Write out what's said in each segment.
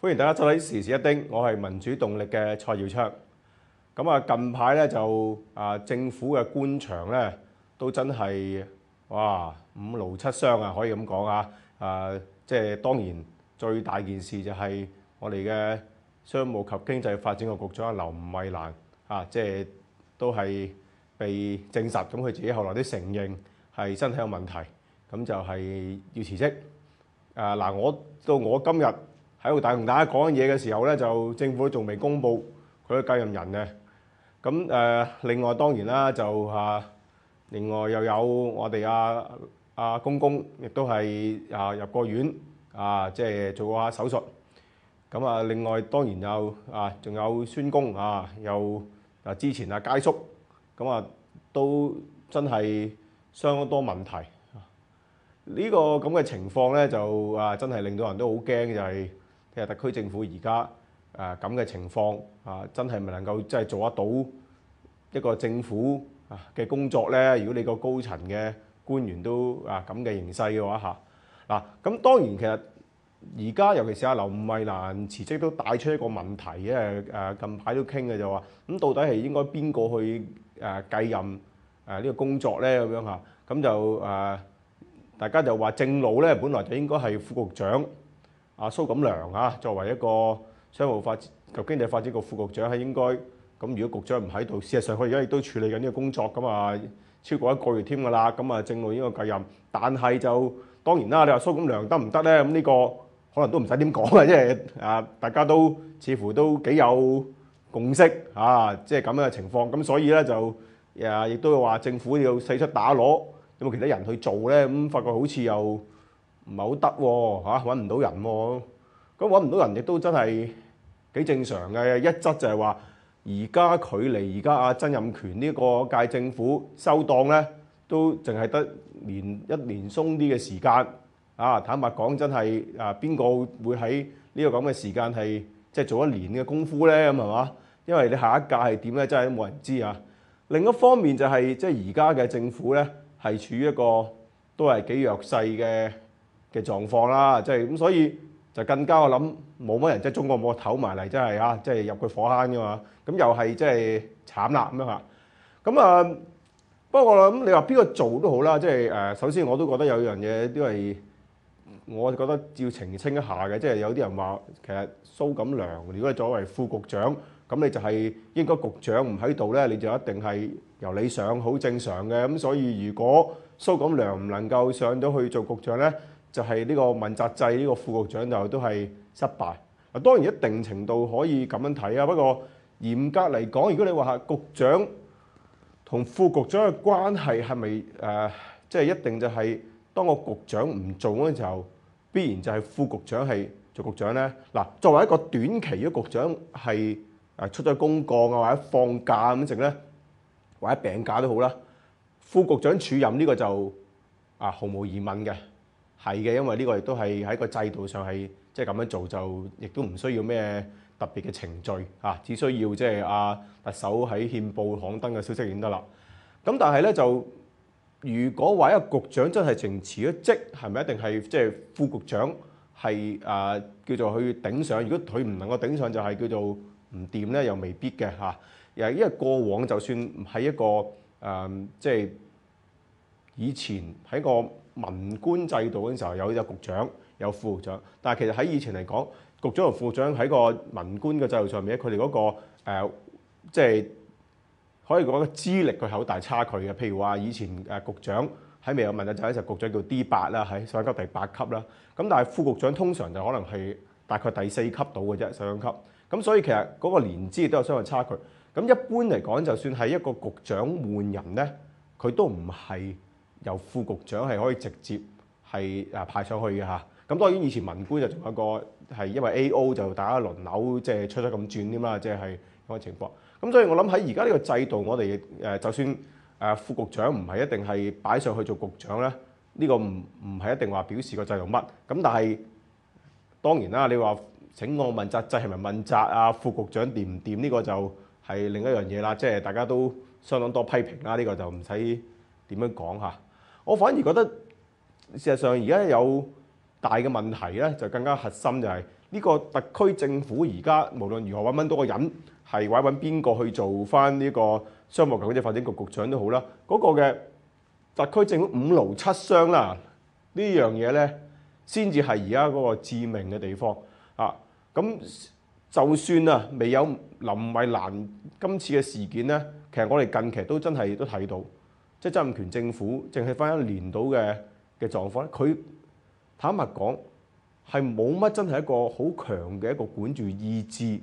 歡迎大家收睇時時一丁，我係民主動力嘅蔡耀昌。咁啊，近排咧就啊，政府嘅官場咧都真係哇五勞七傷啊，可以咁講啊。啊，即係當然最大件事就係我哋嘅商務及經濟發展嘅局長劉慧蘭啊，即係都係被證實咁，佢自己後來都承認係身體有問題，咁就係要辭職。誒嗱，我到我今日。喺度大同大家講嘢嘅時候咧，就政府仲未公布佢嘅繼任人嘅。咁誒，另外當然啦，就啊，另外又有我哋阿阿公公，亦都係啊入過院啊，即係做下手術。咁啊，另外當然又啊，仲有孫公啊，又啊之前阿佳叔，咁啊都真係相當多問題。呢個咁嘅情況咧，就啊真係令到人都好驚嘅，就係。特区政府而家啊咁嘅情況啊，真係咪能夠即係做得到一個政府嘅工作咧。如果你個高層嘅官員都啊咁嘅形勢嘅話嚇，嗱咁當然其實而家尤其是阿劉慧蘭辭職都帶出一個問題嘅。誒近排都傾嘅就話，咁到底係應該邊個去誒繼任誒呢個工作咧？咁樣嚇，咁就誒大家就話正路咧，本來就應該係副局長。阿蘇錦良啊，作為一個商務發展及經濟發展局副局長，係應該咁。如果局長唔喺度，事實上佢而家亦都處理緊呢個工作噶嘛，超過一個月添噶啦。咁啊，正路呢個繼任，但係就當然啦。你話蘇錦良得唔得咧？咁呢個可能都唔使點講啦，因為啊，大家都似乎都幾有共識啊，即係咁樣嘅情況。咁所以咧就誒，亦都要話政府要細出打攞，有冇其他人去做咧？咁發覺好似又～唔係好得喎嚇，揾唔到人，咁揾唔到人亦都真係幾正常嘅。一則就係話，而家距離而家啊曾蔭權呢個屆政府收檔咧，都淨係得年一年鬆啲嘅時間。啊，坦白講，真係啊，邊個會喺呢個咁嘅時間係即係做一年嘅功夫咧？咁係嘛？因為你下一屆係點咧，真係冇人知啊。另一方面就係即係而家嘅政府咧，係處於一個都係幾弱勢嘅。嘅狀況啦，即係咁，所以就更加我諗冇乜人即係中國冇唞埋嚟，真係啊，即係入佢火坑噶嘛。咁又係即係慘啦咁啊。咁啊，不過諗你話邊個做都好啦，即係誒。首先我都覺得有樣嘢都係我覺得要澄清一下嘅，即係有啲人話其實蘇錦良如果作為副局長咁，你就係應該局長唔喺度咧，你就一定係由你上，好正常嘅咁。所以如果蘇錦良唔能夠上到去做局長咧？就係呢個問責制，呢個副局長就都係失敗。啊，當然一定程度可以咁樣睇啊。不過嚴格嚟講，如果你話嚇局長同副局長嘅關係係咪誒，即係一定就係當個局長唔做嘅時候，必然就係副局長係做局長咧。嗱，作為一個短期嘅局長係誒出咗公過啊，或者放假咁剩咧，或者病假都好啦，副局長署任呢個就啊毫無疑問嘅。係嘅，因為呢個亦都係喺個制度上係即係咁樣做就亦都唔需要咩特別嘅程序嚇，只需要即係啊特首喺憲報刊登嘅消息已經得啦。咁但係咧就如果話一個局長真係情辭咗職，係咪一定係即係副局長係啊叫做去頂上？如果佢唔能夠頂上，就係叫做唔掂咧，又未必嘅嚇。又因為過往就算喺一個誒即係以前喺個。文官制度嗰時候有有局長有副局長，但係其實喺以前嚟講，局長同副局長喺個文官嘅制度上面咧，佢哋嗰個即係可以講個資歷佢好大差距嘅。譬如話以前誒局長喺未有問嘅就係局長叫 D 八啦，喺上級第八級啦。咁但係副局長通常就可能係大概第四級到嘅啫，上級。咁所以其實嗰個年資亦都有相對差距。咁一般嚟講，就算係一個局長換人咧，佢都唔係。由副局長係可以直接係啊派上去嘅嚇，咁當然以前文官就仲有一個係因為 A.O. 就大家輪流即係出咗咁轉添啦，即係咁嘅情況。咁所以我諗喺而家呢個制度，我哋誒就算誒副局長唔係一定係擺上去做局長咧，呢個唔唔係一定話表示個制度乜。咁但係當然啦，你話請我問責制係咪問責啊？副局長掂唔掂呢個就係另一樣嘢啦，即係大家都相當多批評啦，呢個就唔使點樣講嚇。我反而覺得，事實上而家有大嘅問題咧，就更加核心就係呢個特區政府而家無論如何揾揾多個人，係揾揾邊個去做翻呢個商務及經濟發展局局長都好啦，嗰個嘅特區政府五勞七傷啦，呢樣嘢咧，先至係而家嗰個致命嘅地方啊！咁就算啊未有林慧蘭今次嘅事件咧，其實我哋近期都真係都睇到。即係責任權政府，淨係翻一年度嘅嘅狀況咧，佢坦白講係冇乜真係一個好強嘅一個管住意志，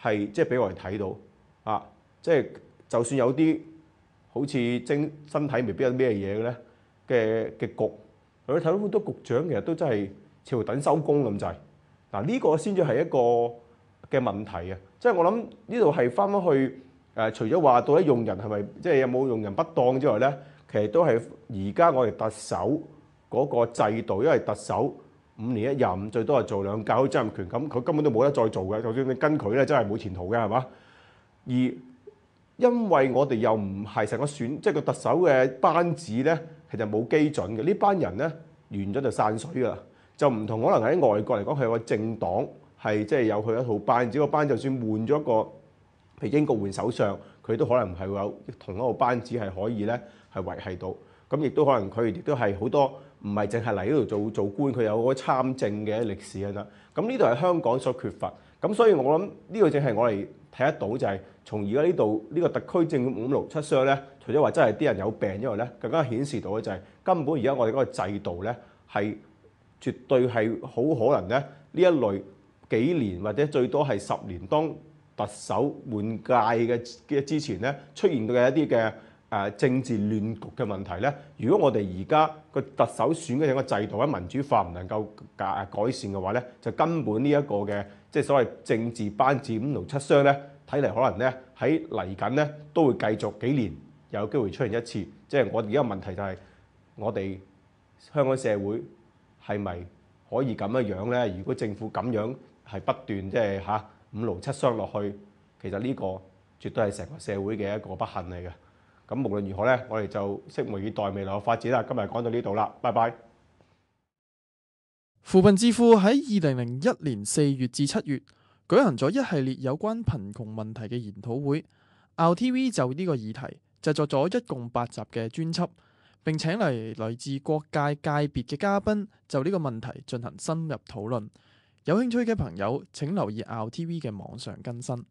係即係俾我哋睇到啊！即係就算有啲好似精身體未必有咩嘢嘅咧嘅嘅局，我哋睇到好多局長其實都真係朝等收工咁滯。嗱呢個先至係一個嘅問題啊！即係我諗呢度係翻返去。誒，除咗話到底用人係咪即係有冇用人不當之外咧，其實都係而家我哋特首嗰個制度，因為特首五年一任，最多係做兩屆好執任權，咁佢根本都冇得再做嘅。就算你跟佢咧，真係冇前途嘅，係嘛？而因為我哋又唔係成個選，即係個特首嘅班子咧，其實冇基準嘅。呢班人咧完咗就散水噶啦，就唔同可能喺外國嚟講係個政黨，係即係有佢一套班子個班，就算換咗一個。譬如英國換首相，佢都可能係有同一個班子係可以咧係維系到，咁亦都可能佢亦都係好多唔係淨係嚟呢度做做官，佢有嗰個參政嘅歷史啊啦。咁呢度係香港所缺乏，咁所以我諗呢個正係我哋睇得到就係從而家呢度呢個特區政府五六七傷咧，除咗話真係啲人有病之外咧，更加顯示到嘅就係根本而家我哋嗰個制度咧係絕對係好可能咧呢一類幾年或者最多係十年當。特首換屆嘅嘅之前咧，出現嘅一啲嘅誒政治亂局嘅問題咧，如果我哋而家個特首選嘅一個制度喺民主化唔能夠改改善嘅話咧，就根本呢一個嘅即係所謂政治子五同七傷咧，睇嚟可能咧喺嚟緊咧都會繼續幾年有機會出現一次。即係我而家問題就係我哋香港社會係咪可以咁樣咧？如果政府咁樣係不斷即係嚇。五勞七傷落去，其實呢個絕對係成個社會嘅一個不幸嚟嘅。咁無論如何咧，我哋就拭目以待未來嘅發展啦。今日講到呢度啦，拜拜。貧富喺二零零一年四月至七月舉行咗一系列有關貧窮問題嘅研討會。l TV 就呢個議題製作咗一共八集嘅專輯，并請嚟來自各界界別嘅嘉賓就呢個問題進行深入討論。有興趣嘅朋友請留意 R.T.V 嘅網上更新。